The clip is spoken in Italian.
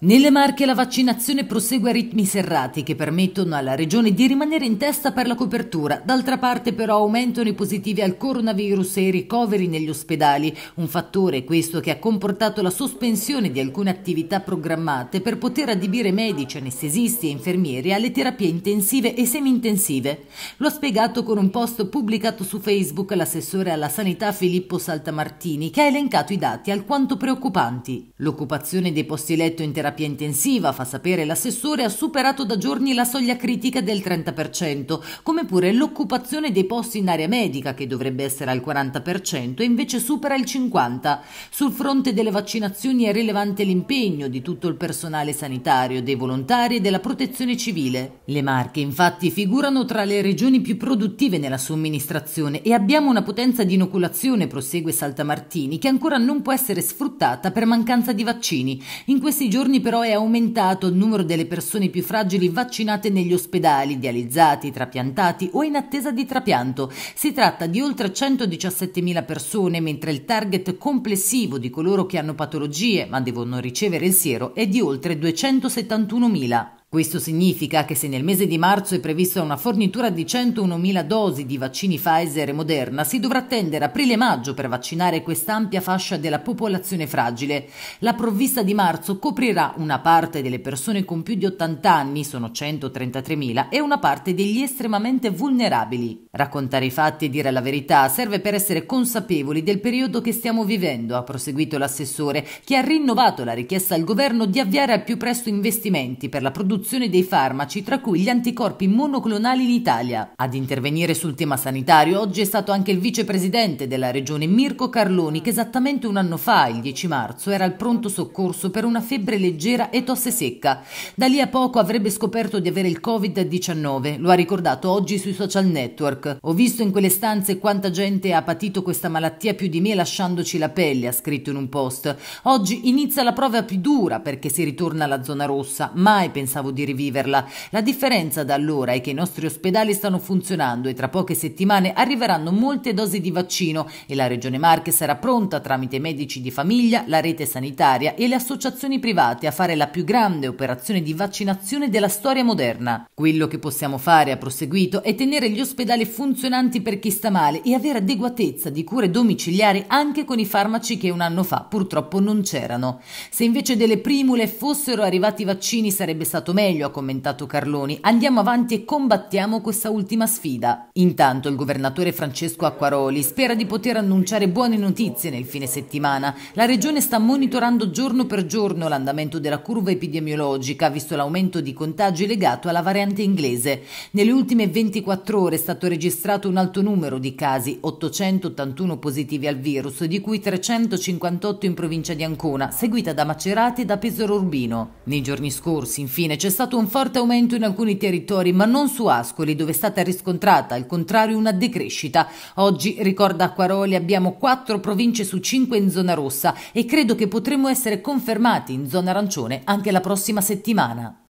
Nelle Marche la vaccinazione prosegue a ritmi serrati che permettono alla regione di rimanere in testa per la copertura. D'altra parte però aumentano i positivi al coronavirus e i ricoveri negli ospedali, un fattore questo che ha comportato la sospensione di alcune attività programmate per poter adibire medici, anestesisti e infermieri alle terapie intensive e semi-intensive. Lo ha spiegato con un post pubblicato su Facebook l'assessore alla sanità Filippo Saltamartini che ha elencato i dati alquanto preoccupanti. L'occupazione dei posti letto in terapia terapia intensiva, fa sapere l'assessore, ha superato da giorni la soglia critica del 30%, come pure l'occupazione dei posti in area medica, che dovrebbe essere al 40%, e invece supera il 50%. Sul fronte delle vaccinazioni è rilevante l'impegno di tutto il personale sanitario, dei volontari e della protezione civile. Le Marche, infatti, figurano tra le regioni più produttive nella somministrazione e abbiamo una potenza di inoculazione, prosegue Saltamartini, che ancora non può essere sfruttata per mancanza di vaccini. In questi giorni anni però è aumentato il numero delle persone più fragili vaccinate negli ospedali, dializzati, trapiantati o in attesa di trapianto. Si tratta di oltre 117.000 persone, mentre il target complessivo di coloro che hanno patologie ma devono ricevere il siero è di oltre 271.000. Questo significa che se nel mese di marzo è prevista una fornitura di 101.000 dosi di vaccini Pfizer e Moderna, si dovrà attendere aprile-maggio per vaccinare quest'ampia fascia della popolazione fragile. La provvista di marzo coprirà una parte delle persone con più di 80 anni, sono 133.000, e una parte degli estremamente vulnerabili. Raccontare i fatti e dire la verità serve per essere consapevoli del periodo che stiamo vivendo, ha proseguito l'assessore, che ha rinnovato la richiesta al governo di avviare al più presto investimenti per la produzione produzione dei farmaci, tra cui gli anticorpi monoclonali in Italia. Ad intervenire sul tema sanitario oggi è stato anche il vicepresidente della regione Mirko Carloni, che esattamente un anno fa, il 10 marzo, era al pronto soccorso per una febbre leggera e tosse secca. Da lì a poco avrebbe scoperto di avere il Covid-19, lo ha ricordato oggi sui social network. Ho visto in quelle stanze quanta gente ha patito questa malattia più di me lasciandoci la pelle, ha scritto in un post. Oggi inizia la prova più dura perché si ritorna alla zona rossa. Mai pensavo pensavo di riviverla. La differenza da allora è che i nostri ospedali stanno funzionando e tra poche settimane arriveranno molte dosi di vaccino e la Regione Marche sarà pronta tramite medici di famiglia, la rete sanitaria e le associazioni private a fare la più grande operazione di vaccinazione della storia moderna. Quello che possiamo fare, ha proseguito, è tenere gli ospedali funzionanti per chi sta male e avere adeguatezza di cure domiciliari anche con i farmaci che un anno fa purtroppo non c'erano. Se invece delle primule fossero arrivati i vaccini sarebbe stato meglio meglio, ha commentato Carloni. Andiamo avanti e combattiamo questa ultima sfida. Intanto il governatore Francesco Acquaroli spera di poter annunciare buone notizie nel fine settimana. La regione sta monitorando giorno per giorno l'andamento della curva epidemiologica, visto l'aumento di contagi legato alla variante inglese. Nelle ultime 24 ore è stato registrato un alto numero di casi, 881 positivi al virus, di cui 358 in provincia di Ancona, seguita da Macerati e da Pesaro Urbino. Nei giorni scorsi, infine, c'è c'è stato un forte aumento in alcuni territori, ma non su Ascoli, dove è stata riscontrata al contrario una decrescita. Oggi, ricorda Acquaroli, abbiamo quattro province su cinque in zona rossa e credo che potremmo essere confermati in zona arancione anche la prossima settimana.